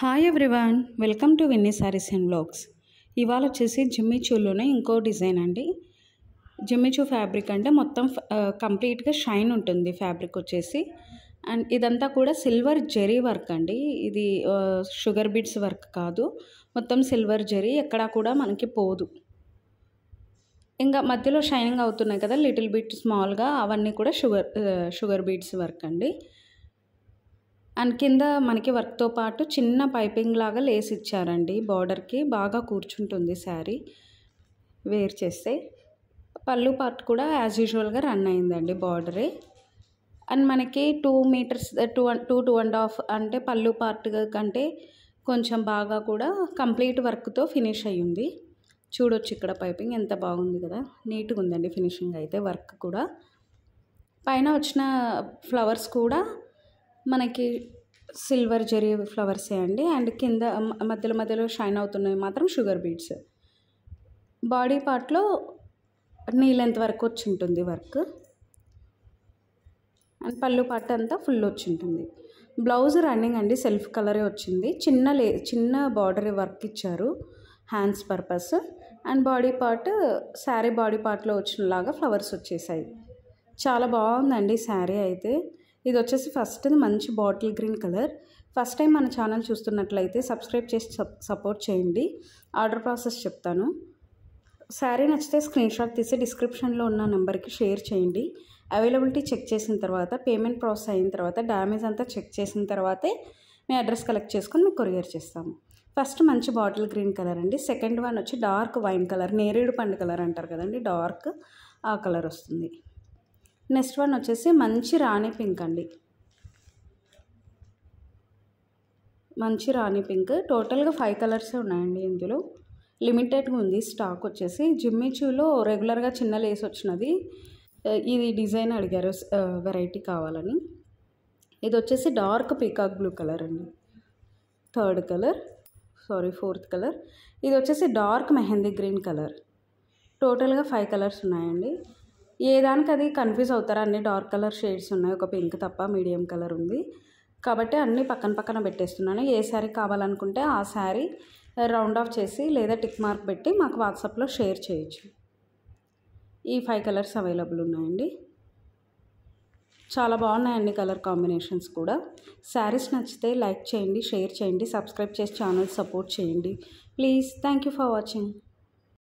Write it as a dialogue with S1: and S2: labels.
S1: hi everyone welcome to Vinny Sarees and blogs ఇవాళ వచ్చేసి జిమ్మిచూలోనే ఇంకో డిజైన్ అండి జిమ్మిచూ ఫ్యాబ్రిక్ అంటే మొత్తం కంప్లీట్గా షైన్ ఉంటుంది ఫ్యాబ్రిక్ వచ్చేసి అండ్ ఇదంతా కూడా సిల్వర్ జెరీ వర్క్ అండి ఇది షుగర్ బీడ్స్ వర్క్ కాదు మొత్తం సిల్వర్ జెరీ ఎక్కడా కూడా మనకి పోదు ఇంకా మధ్యలో షైనింగ్ అవుతున్నాయి కదా లిటిల్ బిట్ స్మాల్గా అవన్నీ కూడా షుగర్ షుగర్ బీడ్స్ వర్క్ అండి అండ్ కింద మనకి వర్క్తో పాటు చిన్న పైపింగ్ లాగా లేసి ఇచ్చారండి బార్డర్కి బాగా కూర్చుంటుంది శారీ వేర్ చేస్తే పళ్ళు పార్ట్ కూడా యాజ్ యూజువల్గా రన్ అయిందండి బార్డరే అండ్ మనకి two meters two two two and half అంటే పళ్ళు పార్ట్ కంటే కొంచెం బాగా కూడా కంప్లీట్ వర్క్తో ఫినిష్ అయ్యింది చూడొచ్చు ఇక్కడ పైపింగ్ ఎంత బాగుంది కదా నీట్గా ఉందండి ఫినిషింగ్ అయితే వర్క్ కూడా పైన వచ్చిన ఫ్లవర్స్ కూడా మనకి సిల్వర్ జెరీ ఫ్లవర్సే అండి అండ్ కింద మధ్యలో మధ్యలో షైన్ అవుతున్నవి మాత్రం షుగర్ బీడ్స్ బాడీ పార్ట్లో లెంత్ వరకు వచ్చి ఉంటుంది వర్క్ అండ్ పళ్ళు పార్ట్ అంతా ఫుల్ వచ్చి ఉంటుంది బ్లౌజ్ రన్నింగ్ అండి సెల్ఫ్ కలరే వచ్చింది చిన్న లే చిన్న బార్డర్ వర్క్ ఇచ్చారు hands purpose and body part sari body పార్ట్లో వచ్చినలాగా ఫ్లవర్స్ వచ్చేసాయి చాలా బాగుందండి శారీ అయితే ఇది వచ్చేసి ఫస్ట్ మంచి bottle green colour first time మన ఛానల్ చూస్తున్నట్లయితే సబ్స్క్రైబ్ చేసి సపోర్ట్ చేయండి ఆర్డర్ ప్రాసెస్ చెప్తాను శారీ నచ్చితే స్క్రీన్ షాట్ తీసి డిస్క్రిప్షన్లో ఉన్న నెంబర్కి షేర్ చేయండి అవైలబిలిటీ చెక్ చేసిన తర్వాత పేమెంట్ ప్రాసెస్ అయిన తర్వాత డ్యామేజ్ అంతా చెక్ చేసిన తర్వాతే మీ అడ్రస్ కలెక్ట్ చేసుకొని మీకు కొరియర్ చేస్తాము ఫస్ట్ మంచి బాటిల్ గ్రీన్ కలర్ అండి సెకండ్ వన్ వచ్చి డార్క్ వైన్ కలర్ నేరేడు పండు కలర్ అంటారు కదండి డార్క్ ఆ కలర్ వస్తుంది నెక్స్ట్ వన్ వచ్చేసి మంచి రాణి పింక్ అండి మంచి రాణి పింక్ టోటల్గా ఫైవ్ కలర్స్ ఉన్నాయండి ఇందులో లిమిటెడ్గా ఉంది స్టాక్ వచ్చేసి జిమ్మిచూలో రెగ్యులర్గా చిన్న లేస్ వచ్చినది ఇది డిజైన్ అడిగారు వెరైటీ కావాలని ఇది వచ్చేసి డార్క్ పీకాక్ బ్లూ కలర్ అండి third colour sorry fourth colour ఇది వచ్చేసి డార్క్ మెహందీ గ్రీన్ కలర్ టోటల్గా ఫైవ్ కలర్స్ ఉన్నాయండి ఏ దానికి అది కన్ఫ్యూజ్ అవుతారు అన్ని డార్క్ కలర్ షేడ్స్ ఉన్నాయి ఒక పింక్ తప్ప మీడియం కలర్ ఉంది కాబట్టి అన్నీ పక్కన పక్కన పెట్టేస్తున్నాను ఏ శారీ కావాలనుకుంటే ఆ శారీ రౌండ్ ఆఫ్ చేసి లేదా టిక్ మార్క్ పెట్టి మాకు వాట్సాప్లో షేర్ చేయొచ్చు ఈ ఫైవ్ కలర్స్ అవైలబుల్ ఉన్నాయండి చాలా బాగున్నాయి అన్ని కలర్ కాంబినేషన్స్ కూడా శారీస్ నచ్చితే లైక్ చేయండి షేర్ చేయండి సబ్స్క్రైబ్ చేసి ఛానల్ సపోర్ట్ చేయండి please thank you for watching